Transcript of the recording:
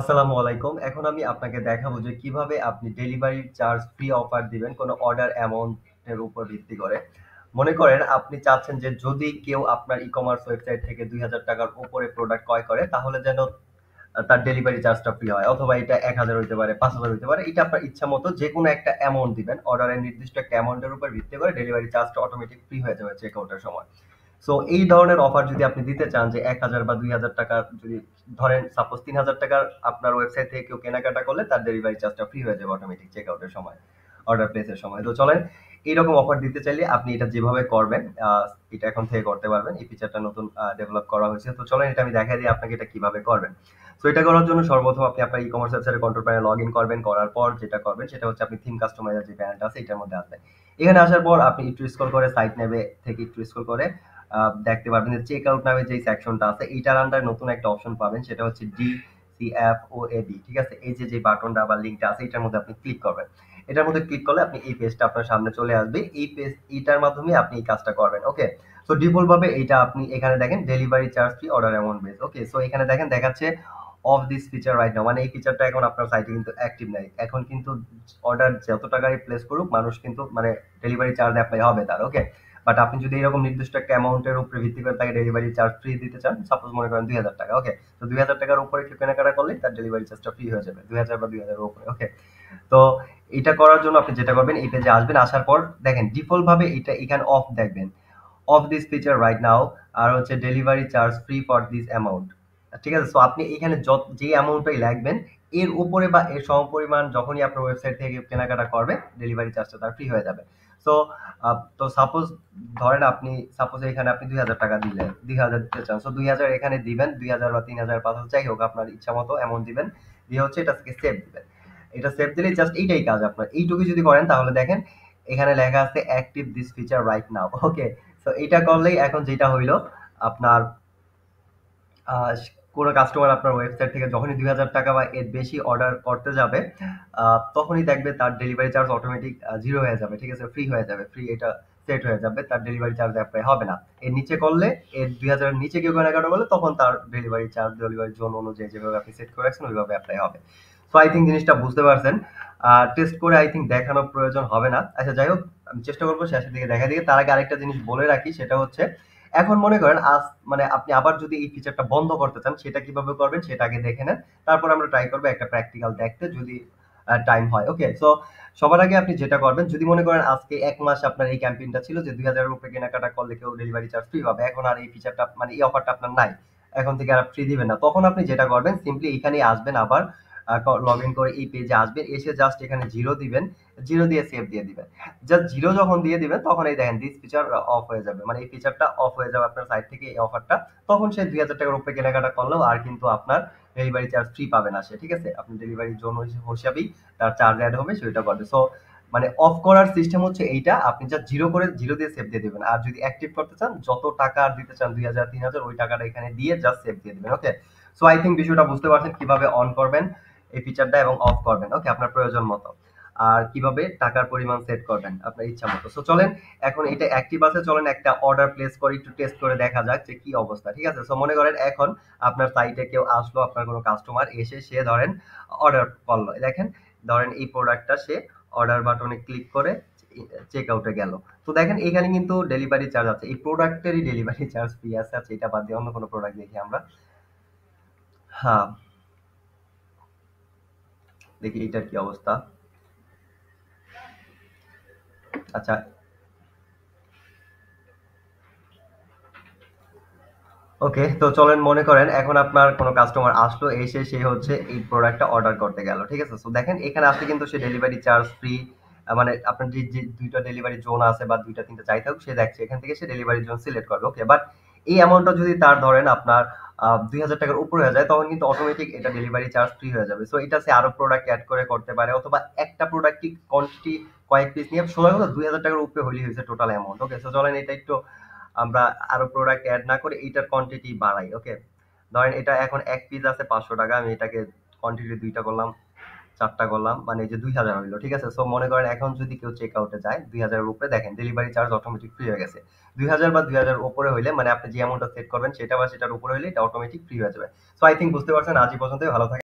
আসসালামু আলাইকুম এখন আমি আপনাকে দেখাবো যে কিভাবে আপনি ডেলিভারি চার্জ ফ্রি অফার দিবেন কোনো অর্ডার অ্যামাউন্টের উপর ভিত্তি করে মনে করেন আপনি চাচ্ছেন যে যদি কেউ আপনার ই কমার্স ওয়েবসাইট থেকে দুই হাজার টাকার উপরে প্রোডাক্ট ক্রয় করে তাহলে যেন তার ডেলিভারি চার্জটা ফ্রি হয় অথবা এটা এক হাজার হইতে পারে পাঁচ হাজার হইতে পারে এটা আপনার ইচ্ছা মতো যে কোনো একটা অ্যামাউন্ট দিবেন অর্ডারের নির্দিষ্ট একটা অ্যামাউন্টের উপর ভিত্তি করে ডেলিভারি চার্জটা অটোমেটিক ফ্রি হয়ে যাবে চেক আউটের সময় সো এই ধরনের অফার যদি আপনি দিতে চান যে এক হাজার বা দুই হাজার টাকার যদি ধরেন সাপোজ তিন হাজার টাকার আপনার ওয়েবসাইট থেকে কেউ কেনাকাটা করলে তার ডেলিভারি চার্জটা ফ্রি হয়ে যাবে অটোমেটিক চেক আউটের সময় অর্ডার প্লেসের সময় তো চলেন এইরকম অফার দিতে চাইলে আপনি এটা যেভাবে করবেন এটা এখন থেকে করতে পারবেন এই ফিচারটা নতুন ডেভেলপ করা হয়েছে তো চলেন এটা আমি দেখাই দিই আপনাকে এটা কিভাবে করবেন সো এটা করার জন্য সর্বপ্রথম আপনি আপনার ই কমার্স ওয়েবসাইটে কন্ট্রোল প্যানে লগ ইন করবেন করার পর যেটা করবেন সেটা হচ্ছে আপনি থিম কাস্টমাইজার যে প্যানেলটা আছে এটার মধ্যে আসবেন এখানে আসার পর আপনি একটু স্কোর করে সাইট নেবে থেকে একটু স্কোর করে দেখতে পারবেন যে চেক আউট নামে যে সেকশনটা আছে এইটার আন্ডার নতুন একটা অপশন পাবেন সেটা হচ্ছে D C F O A D ঠিক আছে এই যে যে বাটনটা বা লিঙ্কটা আছে এটার মধ্যে আপনি ক্লিক করবেন এটার মধ্যে ক্লিক করলে আপনি এই পেজটা আপনার সামনে চলে আসবে এই পেজ এটার মাধ্যমে আপনি এই কাজটা করবেন ওকে সো ডিফল্টভাবে এটা আপনি এখানে দেখেন delivery charge free order amount base okay so এখানে দেখেন দেখাচ্ছে off this feature right now মানে এই ফিচারটা এখন আপনার সাইটে কিন্তু অ্যাক্টিভ নাই এখন কিন্তু অর্ডার যত টাকারই প্লেস করুক মানুষ কিন্তু মানে ডেলিভারি চার্জ অ্যাপ্লাই হবে তার ওকে বাট আপনি যদি এরকম নির্দিষ্ট একটা অ্যামাউন্টের উপরে ভিত্তি করে তাকে ডেলিভারি চার্জ ফ্রি দিতে চান সাপোজ মনে করেন দুই হাজার টাকা ওকে তো দুই হাজার টাকার উপরে একটু কেনাকাটা করলে তার ডেলিভারি চার্জটা ফ্রি হয়ে যাবে দুই হাজার বা দুই হাজারের উপরে ওকে তো এটা করার জন্য আপনি যেটা করবেন এই পেজে আসবেন আসার পর দেখেন ডিফল্ট ভাবে এটা এখানে অফ দেখবেন off this feature right now আর হচ্ছে delivery charge free for this amount ঠিক আছে সো আপনি এখানে যত যে অ্যামাউন্টটাই লাগবেন এর উপরে বা এর সমপরিমাণ যখনই আপনার ওয়েবসাইট থেকে কেনাকাটা করবে ডেলিভারি চার্জটা তার ফ্রি হয়ে যাবে সো তো সাপোজ ধরেন আপনি সাপোজ এখানে আপনি দুই হাজার টাকা দিলেন দুই হাজার দিতে চান সো দুই হাজার এখানে দিবেন দুই হাজার বা তিন হাজার পাঁচ হাজার যাই হোক আপনার ইচ্ছা মতো অ্যামাউন্ট দিবেন দিয়ে হচ্ছে এটাকে সেভ দিবেন এটা সেভ দিলে জাস্ট এইটাই কাজ আপনার এইটুকু যদি করেন তাহলে দেখেন এখানে লেখা আছে active this feature right now okay so এটা করলেই এখন যেটা হইলো আপনার কোনো কাস্টমার আপনার ওয়েবসাইট থেকে যখনই দুই হাজার টাকা বা এর বেশি অর্ডার করতে যাবে তখনই দেখবে তার ডেলিভারি চার্জ অটোমেটিক জিরো হয়ে যাবে ঠিক আছে ফ্রি হয়ে যাবে ফ্রি এটা সেট হয়ে যাবে তার ডেলিভারি চার্জ অ্যাপ্লাই হবে না এর নিচে করলে এর দুই হাজারের নিচে কেউ কেনাকাটা করলে তখন তার ডেলিভারি চার্জ ডেলিভারি জোন অনুযায়ী যেভাবে আপনি সেট করে রাখছেন ওইভাবে অ্যাপ্লাই হবে সো আই থিঙ্ক জিনিসটা বুঝতে পারছেন টেস্ট করে আই থিঙ্ক দেখানোর প্রয়োজন হবে না আচ্ছা যাই হোক আমি চেষ্টা করবো শেষের দিকে দেখা দিকে তার আগে আরেকটা জিনিস বলে রাখি সেটা হচ্ছে এখন মনে করেন আজ মানে আপনি আবার যদি এই ফিচারটা বন্ধ করতে চান সেটা কিভাবে করবেন সেটা আগে দেখে নেন তারপর আমরা ট্রাই করবো একটা প্র্যাকটিক্যাল দেখতে যদি টাইম হয় ওকে সো সবার আগে আপনি যেটা করবেন যদি মনে করেন আজকে এক মাস আপনার এই ক্যাম্পেইনটা ছিল যে দুই হাজার রুপে কেনাকাটা করলে কেউ ডেলিভারি চার্জ ফ্রি পাবে এখন আর এই ফিচারটা মানে এই অফারটা আপনার নাই এখন থেকে আর ফ্রি দিবেন না তখন আপনি যেটা করবেন সিম্পলি এখানে আসবেন আবার লগ ইন করে এই পেজে আসবেন এসে জাস্ট এখানে জিরো দিবেন জিরো দিয়ে সেভ দিয়ে দিবেন জাস্ট জিরো যখন দিয়ে দিবেন তখন এই দেখেন দিস ফিচার অফ হয়ে যাবে মানে এই ফিচারটা অফ হয়ে যাবে আপনার সাইট থেকে এই অফারটা তখন সে দুই হাজার টাকার উপরে কেনাকাটা করলেও আর কিন্তু আপনার ডেলিভারি চার্জ ফ্রি পাবেন না সে ঠিক আছে আপনি ডেলিভারির জন্য হিসাবেই তার চার্জ অ্যাড হবে সেটা করবে সো মানে অফ করার সিস্টেম হচ্ছে এইটা আপনি যা জিরো করে জিরো দিয়ে সেভ দিয়ে দেবেন আর যদি অ্যাক্টিভ করতে চান যত টাকা আর দিতে চান দুই হাজার তিন হাজার ওই টাকাটা এখানে দিয়ে জাস্ট সেভ দিয়ে দেবেন ওকে সো আই থিঙ্ক বিষয়টা বুঝতে পারছেন কিভাবে অন করবেন এই ফিচারটা এবং অফ করবেন ওকে আপনার প্রয়োজন মতো আর কিভাবে টাকার পরিমাণ সেট করবেন আপনার ইচ্ছা মতো সো চলেন এখন এটা অ্যাক্টিভ আছে চলেন একটা অর্ডার প্লেস করে একটু টেস্ট করে দেখা যাক যে কি অবস্থা ঠিক আছে সো মনে করেন এখন আপনার সাইটে কেউ আসলো আপনার কোনো কাস্টমার এসে সে ধরেন অর্ডার করলো দেখেন ধরেন এই প্রোডাক্টটা সে অর্ডার বাটনে ক্লিক করে চেক আউটে গেল তো দেখেন এখানে কিন্তু ডেলিভারি চার্জ আছে এই প্রোডাক্টেরই ডেলিভারি চার্জ ফ্রি আছে আচ্ছা এটা বাদ দিয়ে অন্য কোনো প্রোডাক্ট দেখি আমরা হ্যাঁ দেখি এটার কি অবস্থা আচ্ছা ওকে তো চলেন মনে করেন এখন আপনার কোনো কাস্টমার আসলো এসে সে হচ্ছে এই প্রোডাক্টটা অর্ডার করতে গেল ঠিক আছে তো দেখেন এখানে আসলে কিন্তু সে ডেলিভারি চার্জ ফ্রি মানে আপনার যে যে দুইটা ডেলিভারি জোন আছে বা দুইটা তিনটা চাই থাকুক সে দেখছে এখান থেকে সে ডেলিভারি জোন সিলেক্ট করবে ওকে বাট এই অ্যামাউন্টটা যদি তার ধরেন আপনার দুই হাজার টাকার উপরে হয়ে যায় তখন কিন্তু অটোমেটিক এটা ডেলিভারি চার্জ ফ্রি হয়ে যাবে সো এটা সে আরো প্রোডাক্ট অ্যাড করে করতে পারে অথবা একটা প্রোডাক্ট কি কোয়ান্টিটি কয়েক পিস নিয়ে সবাই হলো দুই হাজার টাকার উপরে হলেই হয়েছে টোটাল অ্যামাউন্ট ওকে সো চলেন এটা একটু আমরা আরো প্রোডাক্ট অ্যাড না করে এইটার কোয়ান্টিটি বাড়াই ওকে ধরেন এটা এখন এক পিস আছে পাঁচশো টাকা আমি এটাকে কোয়ান্টিটি দুইটা করলাম চারটা করলাম মানে এই যে দুই হাজার হইলো ঠিক আছে সো মনে করেন এখন যদি কেউ চেক আউটে যায় দুই হাজারের উপরে দেখেন ডেলিভারি চার্জ অটোমেটিক ফ্রি হয়ে গেছে দুই হাজার বা দুই হাজার উপরে হইলে মানে আপনি যে অ্যামাউন্টটা সেট করবেন সেটা বা সেটার উপরে হইলে এটা অটোমেটিক ফ্রি হয়ে যাবে সো আই থিঙ্ক বুঝতে পারছেন আজই পর্যন্তই ভালো থাকে